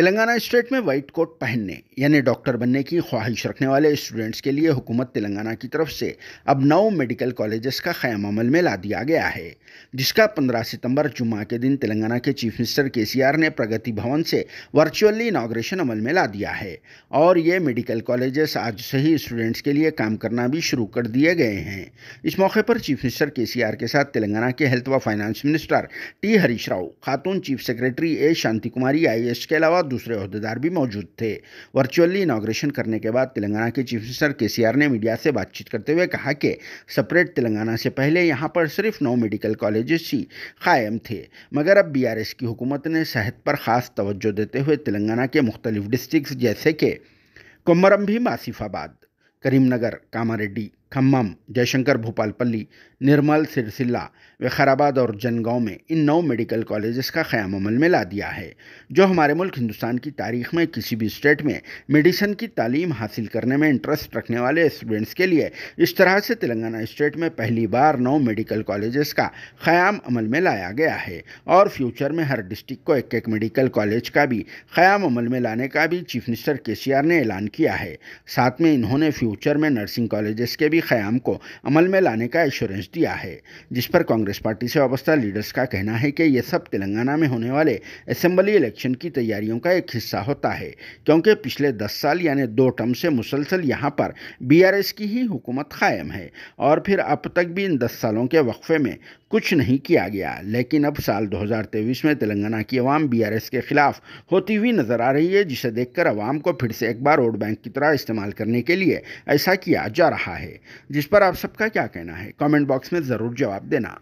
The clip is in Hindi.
तेलंगाना स्टेट में वाइट कोट पहनने यानी डॉक्टर बनने की ख्वाहिश रखने वाले स्टूडेंट्स के लिए हुकूमत तेलंगाना की तरफ से अब नौ मेडिकल कॉलेजेस का क़्याम अमल में ला दिया गया है जिसका 15 सितंबर जुमा के दिन तेलंगाना के चीफ मिनिस्टर के ने प्रगति भवन से वर्चुअली इनाग्रेशन अमल में ला दिया है और ये मेडिकल कॉलेजेस आज से ही स्टूडेंट्स के लिए काम करना भी शुरू कर दिए गए हैं इस मौके पर चीफ मिनिस्टर के के साथ तेलंगाना के हेल्थ व finance minister T Harish Rao खातून चीफ सेक्रेटरी ए शांति कुमारी आई के अलावा दूसरे अहदेदार भी मौजूद थे वर्चुअली इनाग्रेशन करने के बाद तेलंगाना के चीफ मिनिस्टर के ने मीडिया से बातचीत करते हुए कहा कि सेपरेट तेलंगाना से पहले यहाँ पर सिर्फ नौ मेडिकल कॉलेजेस ही कायम थे मगर अब बी की हुकूमत ने सेहत पर ख़ास तवज्जो देते हुए तेलंगाना के मुख्तलिफ डिस्ट्रिक्स जैसे कि कोमरम भी मासीफाबाद करीमनगर कामारेड्डी खम्मम जयशंकर भोपालपल्ली निर्मल सिरसिल्ला वखराबाद और जनगांव में इन नौ मेडिकल कॉलेजेस का क़्याम अमल में ला दिया है जो हमारे मुल्क हिंदुस्तान की तारीख में किसी भी स्टेट में मेडिसन की तालीम हासिल करने में इंटरेस्ट रखने वाले स्टूडेंट्स के लिए इस तरह से तेलंगाना स्टेट में पहली बार नौ मेडिकल कॉलेजेस का क़्याम अमल में लाया गया है और फ्यूचर में हर डिस्ट्रिक्ट को एक एक मेडिकल कॉलेज का भी क़्याम अमल में लाने का भी चीफ मिनिस्टर के ने ऐलान किया है साथ में इन्होंने फ्यूचर में नर्सिंग कॉलेज के भी जरूरी क़्याम को अमल में लाने का एश्योरेंस दिया है जिस पर कांग्रेस पार्टी से वाबस्ता लीडर्स का कहना है कि यह सब तेलंगाना में होने वाले असम्बली इलेक्शन की तैयारियों का एक हिस्सा होता है क्योंकि पिछले दस साल यानी दो टर्म से मुसलसल यहाँ पर बीआरएस की ही हुकूमत कायम है और फिर अब तक भी इन दस सालों के वक्फे में कुछ नहीं किया गया लेकिन अब साल 2023 में तेलंगाना की आवाम बीआरएस के खिलाफ होती हुई नजर आ रही है जिसे देखकर आवाम को फिर से एक बार वोट बैंक की तरह इस्तेमाल करने के लिए ऐसा किया जा रहा है जिस पर आप सबका क्या कहना है कमेंट बॉक्स में ज़रूर जवाब देना